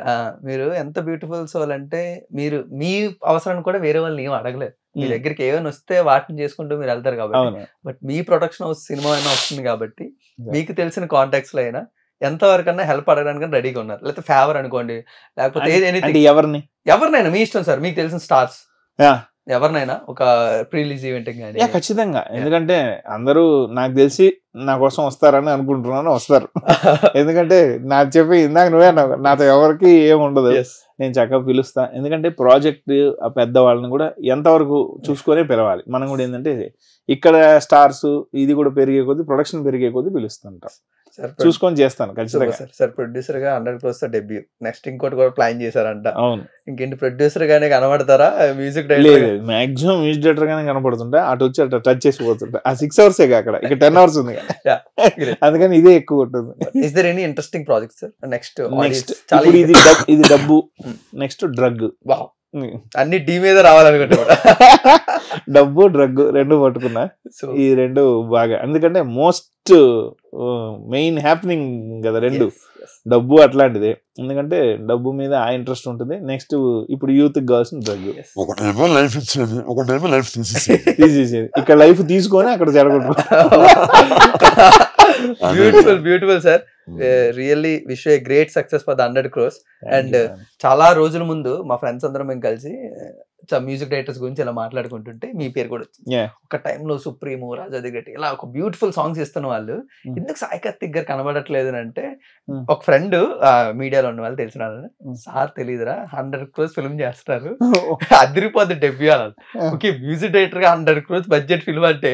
మీరు ఎంత బ్యూటిఫుల్ సోల్ అంటే మీరు మీ అవసరాన్ని కూడా వేరే వాళ్ళని ఏం అడగలేదు మీ దగ్గరికి ఏమైనా వస్తే వాటిని చేసుకుంటూ మీరు వెళ్తారు కాబట్టి బట్ మీ ప్రొడక్షన్ హౌస్ సినిమా అయినా వస్తుంది కాబట్టి మీకు తెలిసిన కాంటాక్ట్స్ లో అయినా ఎంతవరకన్నా హెల్ప్ అడగడానికి రెడీగా ఉన్నారు లేకపోతే ఫేవర్ అనుకోండి లేకపోతే ఎవరిని ఎవరినైనా మీ ఇష్టం సార్ మీకు తెలిసిన స్టార్స్ ఎవరినైనా ఒక ప్రీలీజ్ ఈవెంట్ కానీ ఖచ్చితంగా ఎందుకంటే అందరూ నాకు తెలిసి నా కోసం వస్తారని అనుకుంటున్నాను వస్తారు [laughs] ఎందుకంటే నాకు చెప్పి ఇందాక నువ్వే నాతో ఎవరికి ఏముండదు నేను చక్కగా పిలుస్తా ఎందుకంటే ప్రాజెక్ట్ పెద్ద వాళ్ళని కూడా ఎంతవరకు చూసుకొని పిలవాలి మనం కూడా ఏంటంటే ఇక్కడ స్టార్స్ ఇది కూడా పెరిగే కొద్దీ ప్రొడక్షన్ పెరిగే కొద్దీ పిలుస్తుంటాం చూసుకొని చేస్తాను సార్ సార్ ప్రొడ్యూసర్ గా హండ్రెడ్ క్రోస్ తో డెబ్యూ నెక్స్ట్ ఇంకోటి కూడా ప్లాన్ చేశారంట అవును ఇంకేంటి ప్రొడ్యూసర్ గానే కనబడతారా music director maximum music director గానే కనబడుతుంటే అటు వచ్చి అటు టచ్ చేసి పోతుంటా ఆ సిక్స్ అవర్స్ అక్కడ ఇక టెన్ అవర్స్ ఉంది అందుకని ఇదే ఎక్కువ ఉంటుంది is there any interesting project sir next next ఇది ఇది డబ్బు నెక్స్ట్ డ్రగ్ వావ్ అన్ని డీ మీద రావాలనుకుంటున్నా [laughs] డబ్బు డ్రగ్ రెండు పట్టుకున్నా ఈ రెండు బాగా ఎందుకంటే మోస్ట్ మెయిన్ హ్యాపెనింగ్ కదా రెండు డబ్బు అట్లాంటిదే ఎందుకంటే డబ్బు మీద ఆ ఇంట్రెస్ట్ ఉంటుంది నెక్స్ట్ ఇప్పుడు యూత్ కావాల్సిన డ్రగ్ ఒకటేమో లైఫ్ ఇచ్చేది ఒకటేమో లైఫ్ [laughs] తీసేసేది ఇక్కడ లైఫ్ తీసుకొని అక్కడ జరగకుండా [laughs] beautiful beautiful sir really wish a great success for the hundred crores and చాలా రోజుల ముందు మా ఫ్రెండ్స్ అందరం మేము కలిసి మ్యూజిక్ uh, డైరెక్టర్స్ గురించి ఇలా మాట్లాడుకుంటుంటే మీ పేరు కూడా వచ్చింది ఒక టైంలో సుప్రీము రాజా దిగట్టి ఇలా ఒక బ్యూటిఫుల్ సాంగ్స్ ఇస్తున్న వాళ్ళు hmm. ఎందుకు సాయికత్ దగ్గర కనబడట్లేదు అంటే hmm. ఒక ఫ్రెండ్ మీడియాలో ఉన్న వాళ్ళు తెలిసిన వాళ్ళని hmm. సార్ తెలియదురా హండ్రెడ్ క్రోస్ ఫిల్మ్ చేస్తారు అదిరిపోద్ది డెబ్యూ అలా ah. ఓకే మ్యూజిక్ డైరెక్టర్ గా హండ్రెడ్ క్రోస్ బడ్జెట్ ఫిల్మ్ అంటే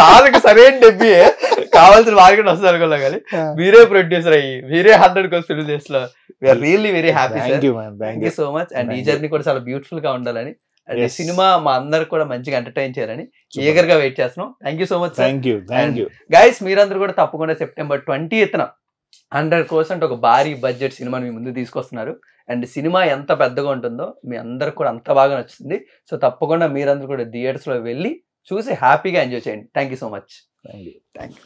సార్కి సరైన డెబ్యూ కావాల్సిన మార్కెట్ వస్తుంది అనుకున్నా కానీ మీరే ప్రొడ్యూసర్ అయ్యి మీరే హండ్రెడ్ ఫిల్ చేస్తున్నారు we're really very happy thank you so much and ఈ జర్నీ కూడా చాలా బ్యూటిఫుల్ గా ఉండాలని అండ్ సినిమా మా అందరు కూడా మంచిగా ఎంటర్టైన్ చేయాలని ఈగర్ గా వెయిట్ చేస్తున్నాం thank you so much thank you thank you guys మీరందరూ కూడా తప్పకుండా సెప్టెంబర్ ట్వంటీ ఎత్తున హండ్రెడ్ పర్సెంట్ ఒక భారీ బడ్జెట్ సినిమాని మీ ముందు తీసుకొస్తున్నారు అండ్ సినిమా ఎంత పెద్దగా ఉంటుందో మీ అందరికి కూడా అంత బాగా నచ్చుతుంది సో తప్పకుండా మీరందరూ కూడా థియేటర్స్లో వెళ్ళి చూసి హ్యాపీగా ఎంజాయ్ చేయండి thank you so much thank you thank you